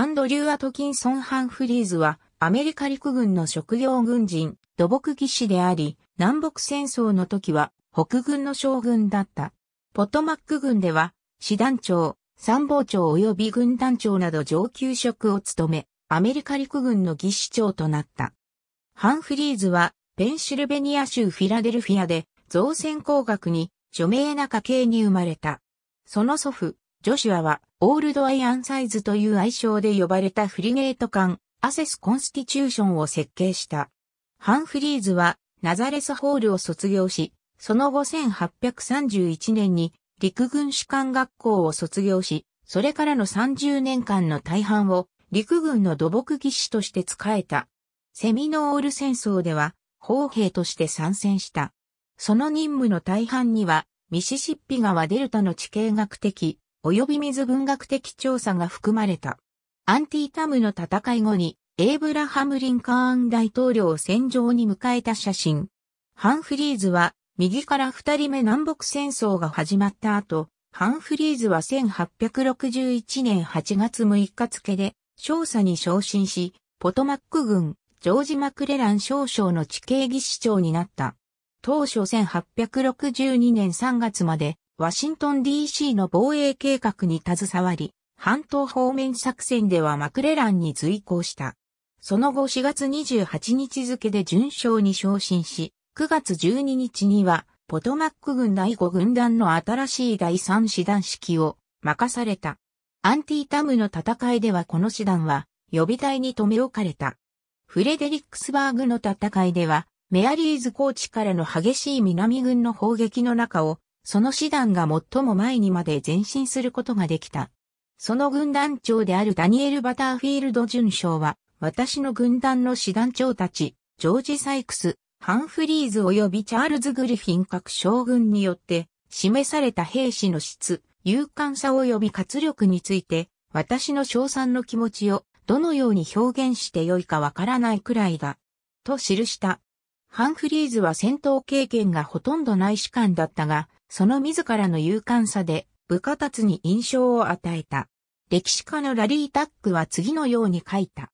アンドリュー・アトキンソン・ハンフリーズは、アメリカ陸軍の職業軍人、土木技師であり、南北戦争の時は、北軍の将軍だった。ポトマック軍では、師団長、参謀長及び軍団長など上級職を務め、アメリカ陸軍の技師長となった。ハンフリーズは、ペンシルベニア州フィラデルフィアで、造船工学に、著名な家系に生まれた。その祖父、ジョシュアは、オールドアイアンサイズという愛称で呼ばれたフリゲート艦、アセスコンスティチューションを設計した。ハンフリーズは、ナザレスホールを卒業し、その後1831年に陸軍士官学校を卒業し、それからの30年間の大半を陸軍の土木技師として仕えた。セミノール戦争では、砲兵として参戦した。その任務の大半には、ミシシッピ川デルタの地形学的、及び水文学的調査が含まれた。アンティタムの戦い後に、エイブラハム・リンカーン大統領を戦場に迎えた写真。ハンフリーズは、右から二人目南北戦争が始まった後、ハンフリーズは1861年8月6日付で、少佐に昇進し、ポトマック軍、ジョージ・マクレラン少将の地形技師長になった。当初1862年3月までワシントン DC の防衛計画に携わり、半島方面作戦ではマクレランに随行した。その後4月28日付で順将に昇進し、9月12日には、ポトマック軍第5軍団の新しい第3師団指揮を任された。アンティタムの戦いではこの師団は予備隊に留め置かれた。フレデリックスバーグの戦いでは、メアリーズコーチからの激しい南軍の砲撃の中をその師団が最も前にまで前進することができた。その軍団長であるダニエル・バターフィールド准将は、私の軍団の師団長たち、ジョージ・サイクス、ハンフリーズ及びチャールズ・グリフィン各将軍によって、示された兵士の質、勇敢さ及び活力について、私の称賛の気持ちをどのように表現してよいかわからないくらいだ。と記した。ハンフリーズは戦闘経験がほとんどない士官だったが、その自らの勇敢さで部下たちに印象を与えた。歴史家のラリー・タックは次のように書いた。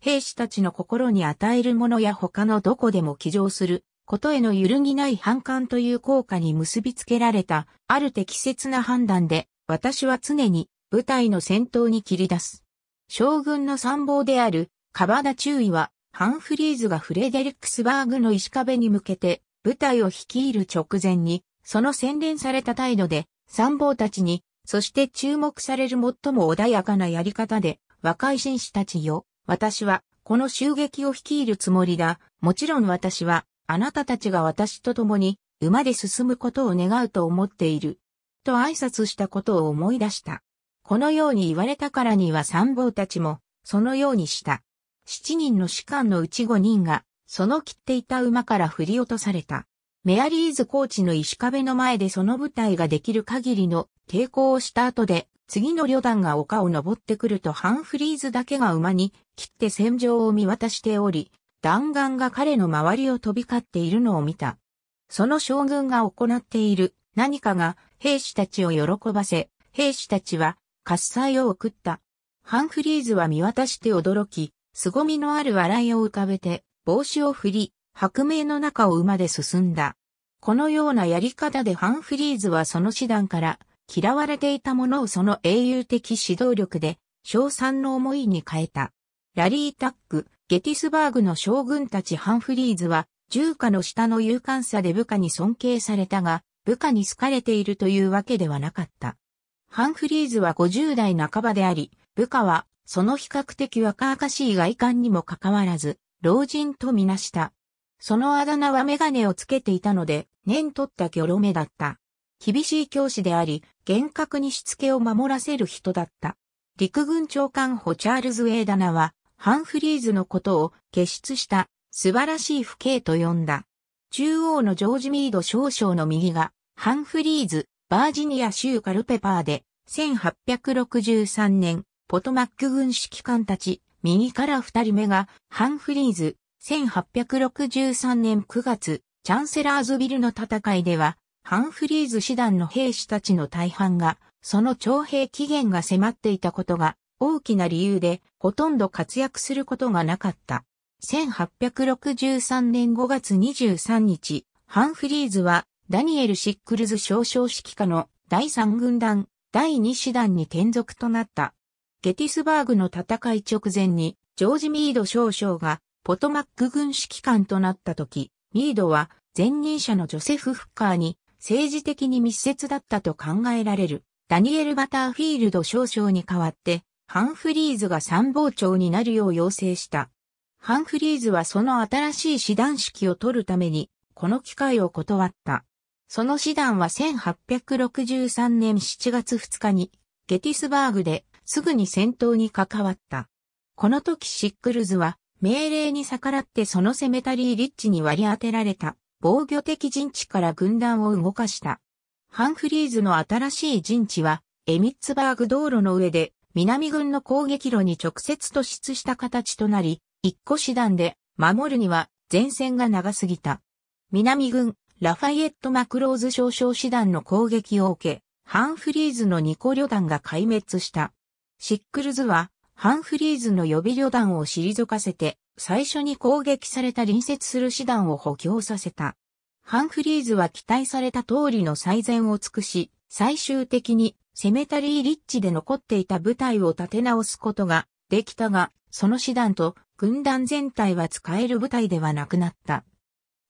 兵士たちの心に与えるものや他のどこでも起乗することへの揺るぎない反感という効果に結びつけられたある適切な判断で私は常に部隊の戦闘に切り出す。将軍の参謀であるカバダ中尉はハンフリーズがフレデリックスバーグの石壁に向けて部隊を率いる直前にその洗練された態度で、参謀たちに、そして注目される最も穏やかなやり方で、若い紳士たちよ、私は、この襲撃を率いるつもりだ。もちろん私は、あなたたちが私と共に、馬で進むことを願うと思っている。と挨拶したことを思い出した。このように言われたからには参謀たちも、そのようにした。七人の士官のうち五人が、その切っていた馬から振り落とされた。メアリーズコーチの石壁の前でその部隊ができる限りの抵抗をした後で、次の旅団が丘を登ってくるとハンフリーズだけが馬に切って戦場を見渡しており、弾丸が彼の周りを飛び交っているのを見た。その将軍が行っている何かが兵士たちを喜ばせ、兵士たちは喝采を送った。ハンフリーズは見渡して驚き、凄みのある笑いを浮かべて帽子を振り、白明の中を馬で進んだ。このようなやり方でハンフリーズはその師団から嫌われていたものをその英雄的指導力で賞賛の思いに変えた。ラリータック、ゲティスバーグの将軍たちハンフリーズは従下の下の勇敢さで部下に尊敬されたが部下に好かれているというわけではなかった。ハンフリーズは50代半ばであり、部下はその比較的若々しい外観にもかかわらず老人とみなした。そのあだ名はメガネをつけていたので、念取ったギョロ目だった。厳しい教師であり、厳格にしつけを守らせる人だった。陸軍長官補チャールズ・ウェイダナは、ハンフリーズのことを傑出した素晴らしい父兄と呼んだ。中央のジョージ・ミード少将の右が、ハンフリーズ、バージニア州カルペパーで、1863年、ポトマック軍指揮官たち、右から二人目が、ハンフリーズ、1863年9月、チャンセラーズビルの戦いでは、ハンフリーズ師団の兵士たちの大半が、その徴兵期限が迫っていたことが、大きな理由で、ほとんど活躍することがなかった。1863年5月23日、ハンフリーズは、ダニエル・シックルズ少将指揮下の第3軍団、第2師団に転属となった。ゲティスバーグの戦い直前に、ジョージ・ミード少将がポトマック軍指揮官となった時、ミードは前任者のジョセフ・フッカーに政治的に密接だったと考えられるダニエル・バターフィールド少将に代わってハンフリーズが参謀長になるよう要請した。ハンフリーズはその新しい師団式を取るためにこの機会を断った。その師団は1863年7月2日にゲティスバーグですぐに戦闘に関わった。この時シックルズは命令に逆らってそのセメタリーリッチに割り当てられた防御的陣地から軍団を動かした。ハンフリーズの新しい陣地は、エミッツバーグ道路の上で、南軍の攻撃路に直接突出した形となり、一個師団で守るには前線が長すぎた。南軍、ラファイエット・マクローズ少将師団の攻撃を受け、ハンフリーズの二個旅団が壊滅した。シックルズはハンフリーズの予備旅団を退かせて、最初に攻撃された隣接する師団を補強させた。ハンフリーズは期待された通りの最善を尽くし、最終的にセメタリーリッチで残っていた部隊を立て直すことができたが、その師団と軍団全体は使える部隊ではなくなった。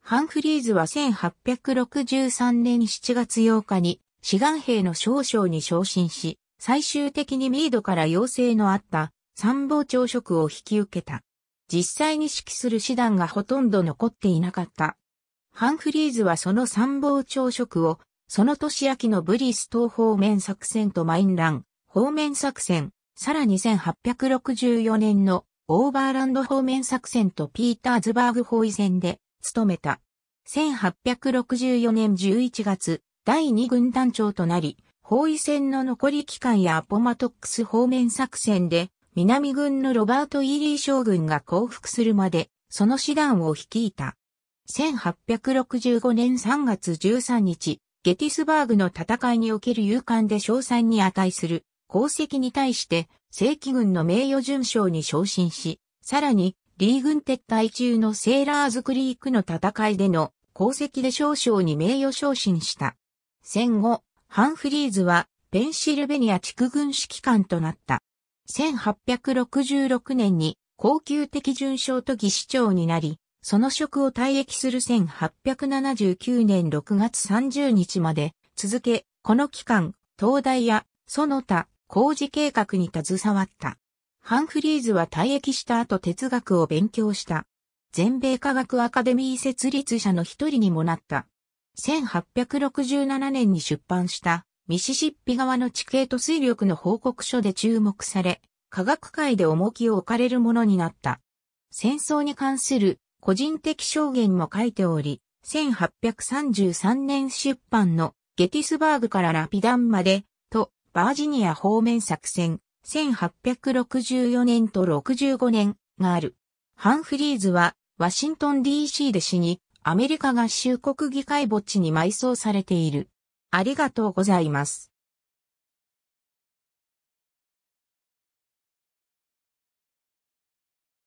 ハンフリーズは1863年7月8日に志願兵の少将に昇進し、最終的にミードから要請のあった参謀長職を引き受けた。実際に指揮する手段がほとんど残っていなかった。ハンフリーズはその参謀長職を、その年秋のブリス東方面作戦とマインラン、方面作戦、さらに1864年のオーバーランド方面作戦とピーターズバーグ包囲戦で務めた。1864年11月、第2軍団長となり、包囲戦の残り期間やアポマトックス方面作戦で南軍のロバート・イーリー将軍が降伏するまで、その師団を率いた。1865年3月13日、ゲティスバーグの戦いにおける勇敢で賞賛に値する功績に対して正規軍の名誉順将に昇進し、さらに、リー軍撤退中のセーラーズクリークの戦いでの功績で少将に名誉昇進した。戦後、ハンフリーズはペンシルベニア地区軍指揮官となった。1866年に高級的順将と技師長になり、その職を退役する1879年6月30日まで続け、この期間、東大やその他工事計画に携わった。ハンフリーズは退役した後哲学を勉強した。全米科学アカデミー設立者の一人にもなった。1867年に出版したミシシッピ側の地形と水力の報告書で注目され、科学界で重きを置かれるものになった。戦争に関する個人的証言も書いており、1833年出版のゲティスバーグからラピダンまでとバージニア方面作戦1864年と65年がある。ハンフリーズはワシントン DC で死にアメリカ合衆国議会墓地に埋葬されている。ありがとうございます。